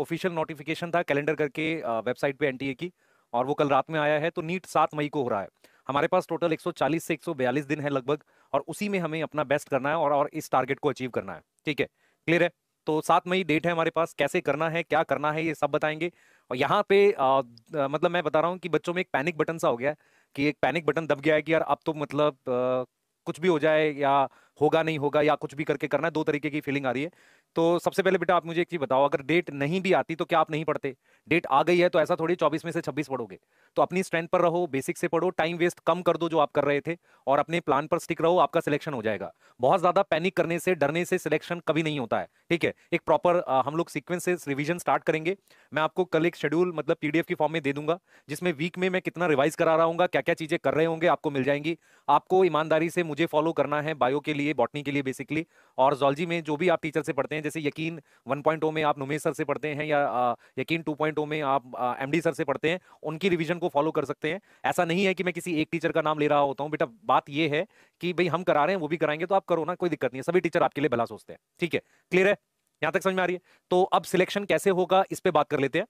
official notification था calendar करके website पे एनटीए की और वो कल रात में आया है तो नीट सात मई को हो रहा है हमारे पास टोटल 140 से 142 दिन है लगभग और उसी में हमें अपना बेस्ट करना है और और इस टारगेट को अचीव करना है ठीक है क्लियर है तो सात मई डेट है हमारे पास कैसे करना है क्या करना है ये सब बताएंगे और यहाँ पे आ, मतलब मैं बता रहा हूँ कि बच्चों में एक पैनिक बटन सा हो गया है कि एक पैनिक बटन दब गया है कि यार अब तो मतलब आ, कुछ भी हो जाए या होगा नहीं होगा या कुछ भी करके करना है दो तरीके की फीलिंग आ रही है तो सबसे पहले बेटा आप मुझे एक चीज बताओ अगर डेट नहीं भी आती तो क्या आप नहीं पढ़ते डेट आ गई है तो ऐसा थोड़ी चौबीस में से छब्बीस पढ़ोगे तो अपनी स्ट्रेंथ पर रहो बेसिक से पढ़ो टाइम वेस्ट कम कर दो जो आप कर रहे थे और अपने प्लान पर स्टिक रहो आपका सिलेक्शन हो जाएगा बहुत ज्यादा पैनिक करने से डरने से सिलेक्शन कभी नहीं होता है ठीक है एक प्रॉपर हम लोग सीक्वेंस रिविजन स्टार्ट करेंगे मैं आपको कल एक शेड्यूल मतलब पीडीएफ की फॉर्म में दे दूंगा जिसमें वीक में मैं कितना रिवाइज करा रहा हूँ क्या क्या चीज़ें कर रहे होंगे आपको मिल जाएंगी आपको ईमानदारी से मुझे फॉलो करना है बायो के लिए बॉटनी के लिए बेसिकली और जॉलजी में जो भी आप टीचर से पढ़ते हैं जैसे यकीन वन oh में आप नुमेश सर से पढ़ते हैं या यकीन टू oh में आप एम सर से पढ़ते हैं उनकी रिविजन को फॉलो कर सकते हैं ऐसा नहीं है कि मैं किसी एक टीचर का नाम ले रहा होता हूँ बेटा बात यह है कि भाई हम करा रहे हैं वो भी कराएंगे तो आप करो ना कोई दिक्कत नहीं है सभी टीचर आपके लिए भला सोचते हैं ठीक है क्लियर है यहां तक समझ में आ रही है तो अब सिलेक्शन कैसे होगा इस पर बात कर लेते हैं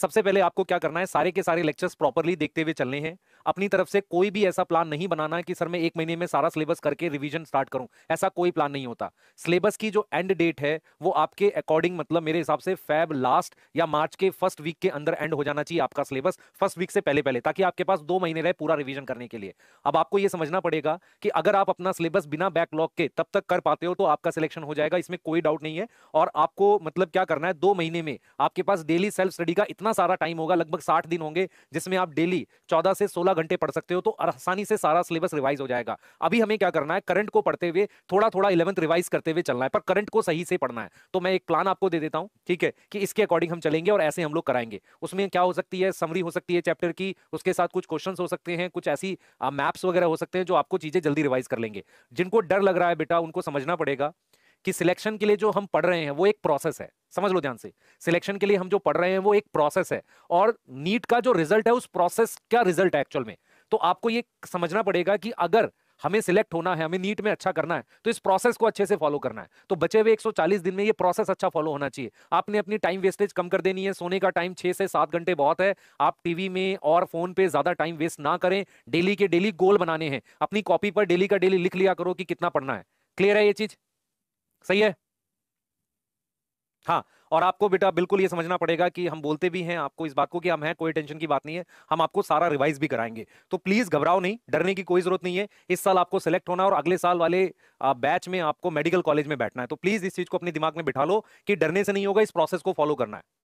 सबसे पहले आपको क्या करना है सारे के सारे लेक्चर्स प्रॉपरली देखते हुए चलने हैं अपनी तरफ से कोई भी ऐसा प्लान नहीं बनाना है कि सर मैं एक महीने में सारा सिलेबस करके रिवीजन स्टार्ट करूं ऐसा कोई प्लान नहीं होता सिलेबस की जो एंड डेट है वो आपके अकॉर्डिंग मतलब मेरे हिसाब से फैब लास्ट या मार्च के फर्स्ट वीक के अंदर एंड हो जाना चाहिए आपका सिलेबस फर्स्ट वीक से पहले पहले ताकि आपके पास दो महीने रहे पूरा रिविजन करने के लिए अब आपको यह समझना पड़ेगा कि अगर आप अपना सिलेबस बिना बैकलॉग के तब तक कर पाते हो तो आपका सिलेक्शन हो जाएगा इसमें कोई डाउट नहीं है और आपको मतलब क्या करना है दो महीने में आपके पास डेली सेल्फ स्टडी का इतना इतना सारा टाइम होगा लगभग साठ दिन होंगे जिसमें आप डेली चौदह से सोलह घंटे पढ़ सकते हो तो आसानी से सारा सिलेबस रिवाइज हो जाएगा अभी हमें क्या करना है करंट को पढ़ते हुए थोड़ा थोड़ा इलेवंथ रिवाइज करते हुए चलना है पर करंट को सही से पढ़ना है तो मैं एक प्लान आपको दे देता हूँ ठीक है कि इसके अकॉर्डिंग हम चलेंगे और ऐसे हम लोग कराएंगे उसमें क्या हो सकती है समरी हो सकती है चैप्टर की उसके साथ कुछ क्वेश्चन हो सकते हैं कुछ ऐसी मैप्स वगैरह हो सकते हैं जो आपको चीजें जल्दी रिवाइज कर लेंगे जिनको डर लग रहा है बेटा उनको समझना पड़ेगा कि सिलेक्शन के लिए जो हम पढ़ रहे हैं वो एक प्रोसेस है समझ लो ध्यान से सिलेक्शन के लिए हम जो पढ़ रहे हैं वो एक प्रोसेस है और नीट का जो रिजल्ट है उस प्रोसेस का रिजल्ट है एक्चुअल में तो आपको ये समझना पड़ेगा कि अगर हमें सिलेक्ट होना है हमें नीट में अच्छा करना है तो इस प्रोसेस को अच्छे से फॉलो करना है तो बचे हुए 140 दिन में ये प्रोसेस अच्छा फॉलो होना चाहिए आपने अपनी टाइम वेस्टेज कम कर देनी है सोने का टाइम छः से सात घंटे बहुत है आप टीवी में और फोन पे ज़्यादा टाइम वेस्ट ना करें डेली के डेली गोल बनाने हैं अपनी कॉपी पर डेली का डेली लिख लिया करो कि कितना पढ़ना है क्लियर है ये चीज़ सही है हाँ और आपको बेटा बिल्कुल ये समझना पड़ेगा कि हम बोलते भी हैं आपको इस बात को कि हम हैं कोई टेंशन की बात नहीं है हम आपको सारा रिवाइज भी कराएंगे तो प्लीज घबराओ नहीं डरने की कोई जरूरत नहीं है इस साल आपको सेलेक्ट होना और अगले साल वाले बैच में आपको मेडिकल कॉलेज में बैठना है तो प्लीज इस चीज को अपने दिमाग में बिठा लो कि डरने से नहीं होगा इस प्रोसेस को फॉलो करना है